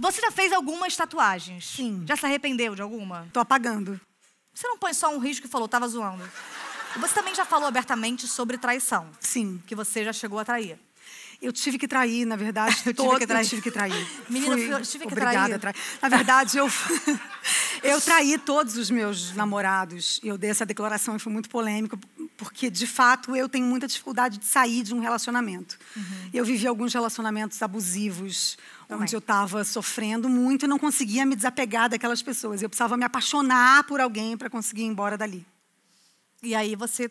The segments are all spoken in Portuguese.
Você já fez algumas tatuagens? Sim. Já se arrependeu de alguma? Tô apagando. Você não põe só um risco e falou, tava zoando. Você também já falou abertamente sobre traição. Sim. Que você já chegou a trair. Eu tive que trair, na verdade. eu, tive que trair. eu tive que trair. Menina, Fui... eu tive que obrigada trair. Na verdade, eu... eu traí todos os meus namorados. Eu dei essa declaração e foi muito polêmico, porque de fato eu tenho muita dificuldade de sair de um relacionamento. Uhum. Eu vivi alguns relacionamentos abusivos, Também. onde eu estava sofrendo muito e não conseguia me desapegar daquelas pessoas. Eu precisava me apaixonar por alguém para conseguir ir embora dali. E aí você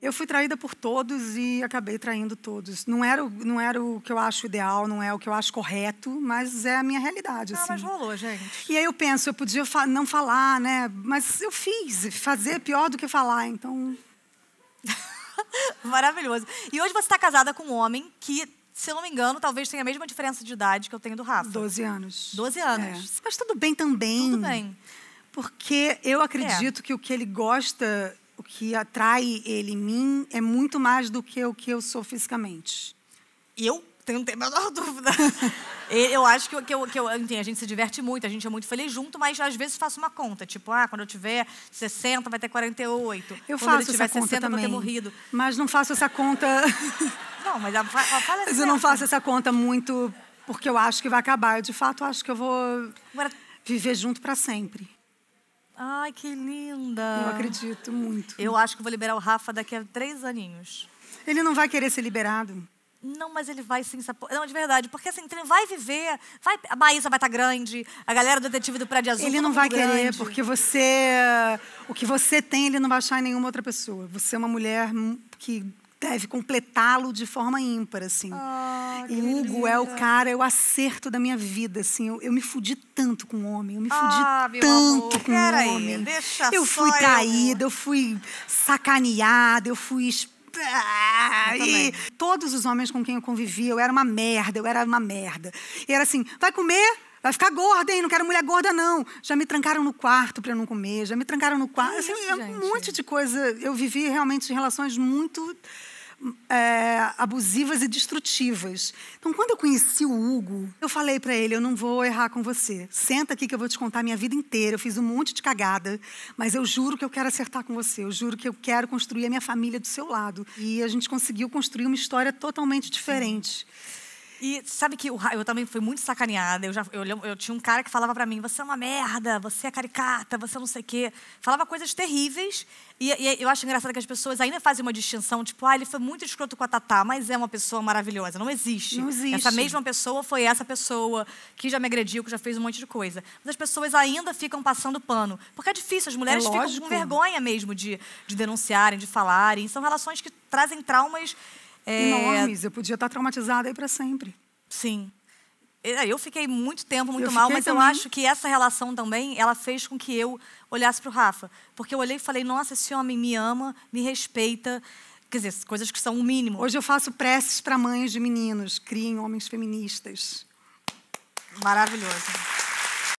eu fui traída por todos e acabei traindo todos. Não era, não era o que eu acho ideal, não é o que eu acho correto, mas é a minha realidade. Ah, assim. mas rolou, gente. E aí eu penso, eu podia fa não falar, né? Mas eu fiz. Fazer é pior do que falar, então. Maravilhoso. E hoje você está casada com um homem que se eu não me engano, talvez tenha a mesma diferença de idade que eu tenho do Rafa. 12 anos. 12 é. anos. É. Mas tudo bem também. Tudo bem. Porque eu acredito é. que o que ele gosta, o que atrai ele em mim, é muito mais do que o que eu sou fisicamente. Eu tenho, não tenho a menor dúvida. Eu acho que, eu, que, eu, que eu, enfim, a gente se diverte muito, a gente é muito feliz junto, mas às vezes faço uma conta. Tipo, ah, quando eu tiver 60, vai ter 48. Eu quando faço ele tiver essa 60, conta também. ter morrido. Mas não faço essa conta... Não, mas a, a fala é Mas eu não faço essa conta muito porque eu acho que vai acabar. Eu, de fato, acho que eu vou Agora... viver junto para sempre. Ai, que linda. Eu acredito muito. Eu acho que vou liberar o Rafa daqui a três aninhos. Ele não vai querer ser liberado não, mas ele vai sim, Não, de verdade, porque assim, então ele vai viver, vai, a Maísa vai estar tá grande, a galera do detetive do prédio azul. Ele tá não vai grande. querer, porque você. O que você tem, ele não vai achar em nenhuma outra pessoa. Você é uma mulher que deve completá-lo de forma ímpar, assim. Oh, e Hugo é o cara, é o acerto da minha vida, assim. Eu, eu me fudi tanto com o homem, eu me fudi ah, tanto com o homem. Aí, deixa eu fui traída, eu... eu fui sacaneada, eu fui ah, e todos os homens com quem eu convivia, eu era uma merda, eu era uma merda. E era assim, vai comer? Vai ficar gorda, hein? Não quero mulher gorda, não. Já me trancaram no quarto para eu não comer, já me trancaram no quarto. Assim, é um monte de coisa. Eu vivi realmente relações muito é, abusivas e destrutivas. Então, quando eu conheci o Hugo, eu falei para ele: eu não vou errar com você. Senta aqui que eu vou te contar a minha vida inteira. Eu fiz um monte de cagada, mas eu juro que eu quero acertar com você. Eu juro que eu quero construir a minha família do seu lado. E a gente conseguiu construir uma história totalmente diferente. Sim. E sabe que o, eu também fui muito sacaneada. Eu, já, eu, eu tinha um cara que falava para mim: você é uma merda, você é caricata, você não sei o quê. Falava coisas terríveis. E, e, eu acho engraçado que as pessoas ainda fazem uma distinção, tipo, ah, ele foi muito escroto com a Tatá, mas é uma pessoa maravilhosa. Não existe. Não existe. Essa mesma pessoa foi essa pessoa que já me agrediu, que já fez um monte de coisa. Mas as pessoas ainda ficam passando pano. Porque é difícil, as mulheres é ficam com vergonha mesmo de, de denunciarem, de falarem. São relações que trazem traumas é... Enormes, eu podia estar traumatizada aí para sempre. Sim. É, eu fiquei muito tempo muito mal, mas também. eu acho que essa relação também, ela fez com que eu olhasse para o Rafa. Porque eu olhei e falei, nossa, esse homem me ama, me respeita. Quer dizer, coisas que são o mínimo. Hoje eu faço preces para mães de meninos, criem homens feministas. Maravilhoso.